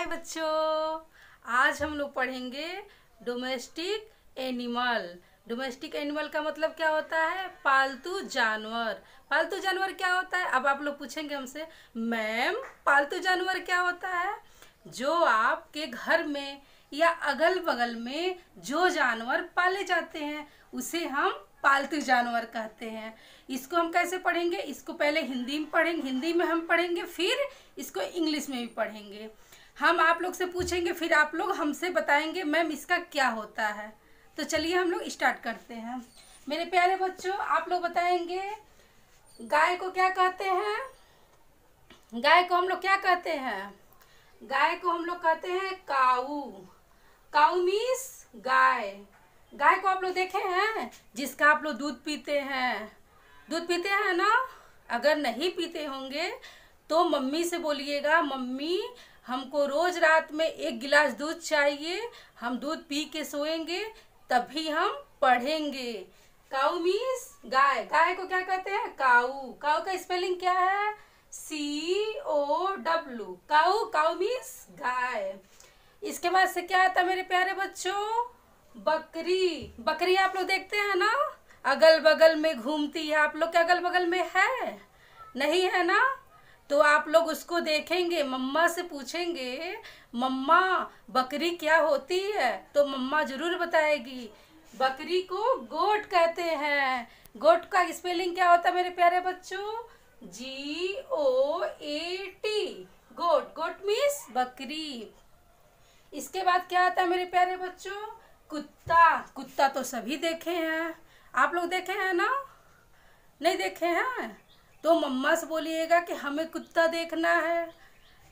हाय बच्चों आज हम लोग पढ़ेंगे डोमेस्टिक एनिमल डोमेस्टिक एनिमल का मतलब क्या होता है पालतू जानवर पालतू जानवर क्या होता है अब आप लोग पूछेंगे हमसे मैम पालतू जानवर क्या होता है जो आपके घर में या अगल बगल में जो जानवर पाले जाते हैं उसे हम पालतू जानवर कहते हैं इसको हम कैसे पढ़ेंगे इसको पहले हिंदी में पढ़ेंगे हिंदी में हम पढ़ेंगे फिर इसको इंग्लिश में भी पढ़ेंगे हम आप लोग से पूछेंगे फिर आप लोग हमसे बताएंगे मैम इसका क्या होता है तो चलिए हम लोग स्टार्ट करते हैं मेरे प्यारे बच्चों आप लोग बताएंगे गाय को क्या कहते हैं गाय को हम लोग क्या कहते हैं गाय को हम लोग कहते हैं काऊ काऊ मीस गाय गाय को आप लोग देखे हैं जिसका आप लोग दूध पीते हैं दूध पीते हैं ना अगर नहीं पीते होंगे तो मम्मी से बोलिएगा मम्मी हमको रोज रात में एक गिलास दूध चाहिए हम दूध पी के सोएंगे तभी हम पढ़ेंगे काउ मीन्स गाय गाय को क्या कहते हैं काऊ काऊ का स्पेलिंग क्या है C O W cow cow means गाय इसके बाद से क्या आता मेरे प्यारे बच्चों बकरी बकरी आप लोग देखते हैं ना अगल बगल में घूमती है आप लोग के अगल बगल में है नहीं है ना तो आप लोग उसको देखेंगे मम्मा से पूछेंगे मम्मा बकरी क्या होती है तो मम्मा जरूर बताएगी बकरी को गोट कहते हैं गोट का स्पेलिंग क्या होता है मेरे प्यारे बच्चों जी ओ A T goat goat means बकरी इसके बाद क्या आता है मेरे प्यारे बच्चों कुत्ता कुत्ता तो सभी देखे हैं आप लोग देखे हैं ना नहीं देखे हैं तो मम्मा से बोलिएगा कि हमें कुत्ता देखना है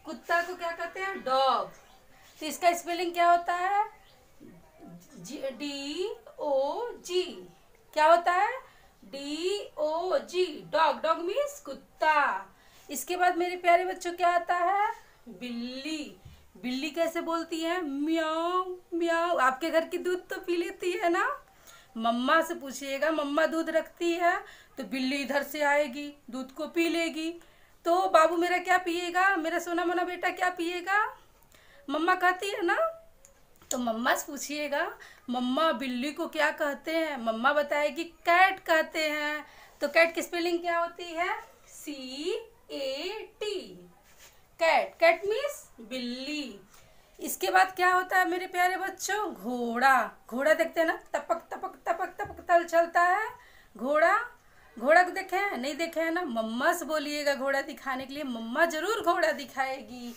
कुत्ता को क्या कहते हैं डॉग तो इसका स्पेलिंग क्या होता है डी ओ जी क्या होता है D O G dog dog means कुत्ता इसके बाद मेरे प्यारे बच्चों क्या आता है बिल्ली बिल्ली कैसे बोलती है म्याऊ म्याऊ आपके घर की दूध तो पी लेती है ना मम्मा से पूछिएगा मम्मा दूध रखती है तो बिल्ली इधर से आएगी दूध को पी लेगी तो बाबू मेरा क्या पिएगा मेरा सोना मोना बेटा क्या पिएगा मम्मा कहती है ना तो मम्मा से पूछिएगा मम्मा बिल्ली को क्या कहते हैं मम्मा बताएगी कैट कहते हैं तो कैट की स्पेलिंग क्या होती है C A T cat cat means बिल्ली इसके बाद क्या होता है मेरे प्यारे बच्चों घोड़ा घोड़ा देखते हैं ना तपक तपक तपक तपक तल चलता है घोड़ा घोड़ा को देखे हैं नहीं देखे हैं ना मम्मा से बोलिएगा घोड़ा दिखाने के लिए मम्मा जरूर घोड़ा दिखाएगी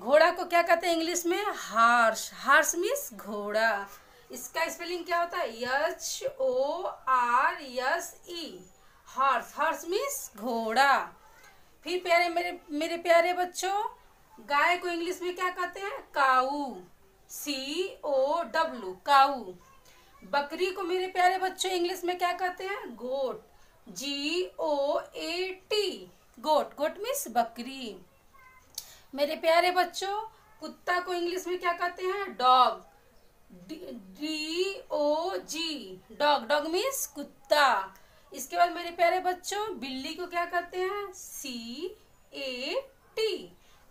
घोड़ा को क्या कहते हैं इंग्लिश में हार्स हार्स मीन्स घोड़ा इसका स्पेलिंग क्या होता है H O R S E horse horse means घोड़ा फिर प्यारे मेरे मेरे प्यारे बच्चों गाय को इंग्लिश में क्या कहते हैं काऊ सी ओ डब्लू काऊ बकरी को मेरे प्यारे बच्चों इंग्लिश में क्या कहते हैं गोट जी ओ A T goat goat means बकरी मेरे प्यारे बच्चों कुत्ता को इंग्लिश में क्या कहते हैं dog D O G dog dog means कुत्ता इसके बाद मेरे प्यारे बच्चों बिल्ली को क्या कहते हैं C A T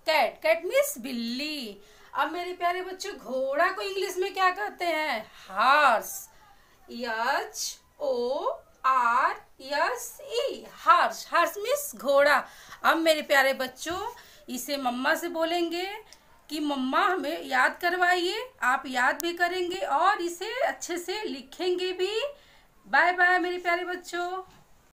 cat cat means बिल्ली अब मेरे प्यारे बच्चों घोड़ा को इंग्लिश में क्या कहते हैं horse H O R S E horse horse means घोड़ा अब मेरे प्यारे बच्चों इसे मम्मा से बोलेंगे कि मम्मा हमें याद करवाइए आप याद भी करेंगे और इसे अच्छे से लिखेंगे भी बाय बाय मेरे प्यारे बच्चों